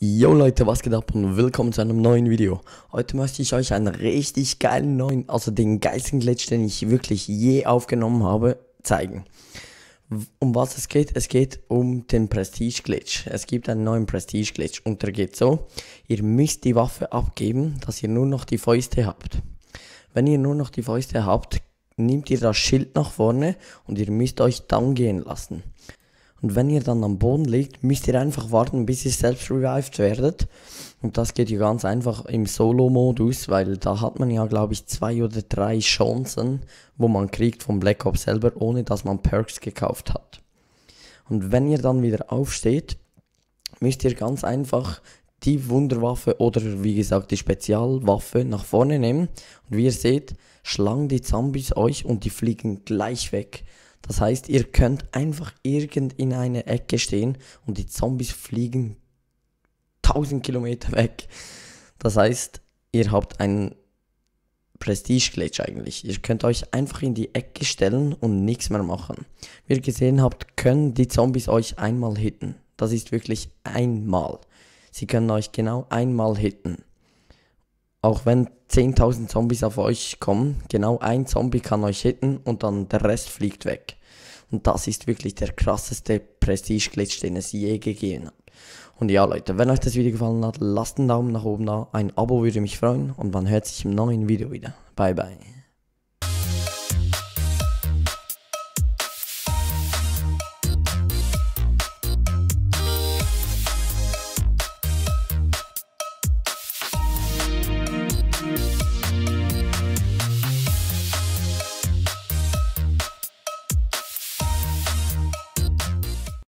Yo Leute, was geht ab und willkommen zu einem neuen Video. Heute möchte ich euch einen richtig geilen neuen, also den geilsten Glitch, den ich wirklich je aufgenommen habe, zeigen. Um was es geht? Es geht um den Prestige Glitch. Es gibt einen neuen Prestige Glitch und der geht so. Ihr müsst die Waffe abgeben, dass ihr nur noch die Fäuste habt. Wenn ihr nur noch die Fäuste habt, nehmt ihr das Schild nach vorne und ihr müsst euch down gehen lassen. Und wenn ihr dann am Boden liegt, müsst ihr einfach warten, bis ihr selbst revived werdet. Und das geht ja ganz einfach im Solo-Modus, weil da hat man ja, glaube ich, zwei oder drei Chancen, wo man kriegt vom Black Ops selber, ohne dass man Perks gekauft hat. Und wenn ihr dann wieder aufsteht, müsst ihr ganz einfach die Wunderwaffe oder wie gesagt die Spezialwaffe nach vorne nehmen. Und wie ihr seht, schlagen die Zombies euch und die fliegen gleich weg. Das heißt, ihr könnt einfach irgend in einer Ecke stehen und die Zombies fliegen 1000 Kilometer weg. Das heißt, ihr habt einen Prestige-Glitch eigentlich. Ihr könnt euch einfach in die Ecke stellen und nichts mehr machen. Wie ihr gesehen habt, können die Zombies euch einmal hitten. Das ist wirklich einmal. Sie können euch genau einmal hitten. Auch wenn 10.000 Zombies auf euch kommen, genau ein Zombie kann euch hitten und dann der Rest fliegt weg. Und das ist wirklich der krasseste Prestige-Glitch, den es je gegeben hat. Und ja Leute, wenn euch das Video gefallen hat, lasst einen Daumen nach oben da, ein Abo würde mich freuen und man hört sich im neuen Video wieder. Bye bye.